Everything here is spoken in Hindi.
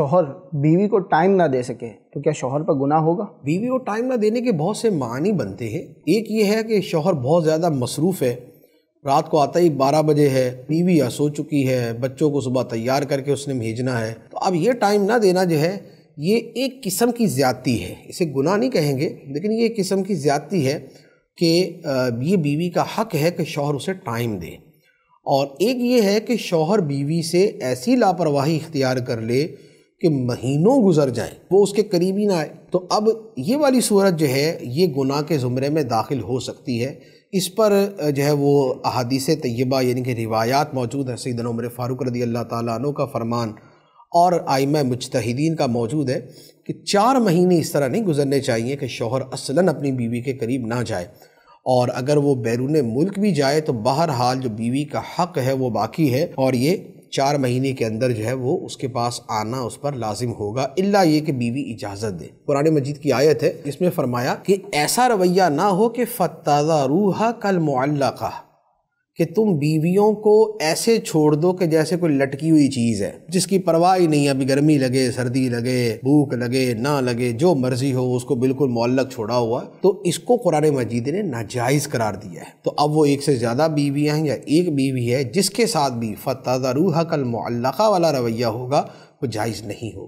शोहर बीवी को टाइम ना दे सके तो क्या शोहर पर गुनाह होगा बीवी को टाइम ना देने के बहुत से मानी बनते हैं एक ये है कि शोहर बहुत ज़्यादा मसरूफ़ है रात को आता ही बारह बजे है बीवी या सो चुकी है बच्चों को सुबह तैयार करके उसने भेजना है तो अब ये टाइम ना देना जो है ये एक किस्म की ज़्यादती है इसे गुनाह नहीं कहेंगे लेकिन ये किस्म की ज़्यादती है कि ये बीवी का हक है कि शोहर उसे टाइम दे और एक ये है कि शोहर बीवी से ऐसी लापरवाही इख्तियार कर ले कि महीनों गुजर जाएं वो उसके करीब ही ना आए तो अब ये वाली सूरत जो है ये गुनाह के ज़ुमरे में दाखिल हो सकती है इस पर जो है वो अहादीस तय्यबा यानी कि रिवायात मौजूद है सैदन उमर फ़ारूक रदी अल्लाह तु का फ़रमान और आयम मुजतहदीन का मौजूद है कि चार महीने इस तरह नहीं गुजरने चाहिए कि शोहर असलन अपनी बीवी के करीब ना जाए और अगर वो बैरून मुल्क भी जाए तो बहर हाल जो बीवी का हक है वो बाकी है और ये चार महीने के अंदर जो है वो उसके पास आना उस पर लाजिम होगा इल्ला ये कि बीवी इजाज़त दे पुरानी मजीद की आयत है इसमें फरमाया कि ऐसा रवैया ना हो कि फ़ताज़ा रूहा कल मुल्ला कि तुम बीवियों को ऐसे छोड़ दो कि जैसे कोई लटकी हुई चीज़ है जिसकी परवाह ही नहीं अभी गर्मी लगे सर्दी लगे भूख लगे ना लगे जो मर्जी हो उसको बिल्कुल मोलक छोड़ा हुआ तो इसको कुरान मजीद ने नाजायज़ करार दिया है तो अब वो एक से ज़्यादा बीवियाँ हैं या एक बीवी है जिसके साथ भी फ़तः रूह कल मुल्ला वाला रवैया होगा वो जायज़ नहीं होगा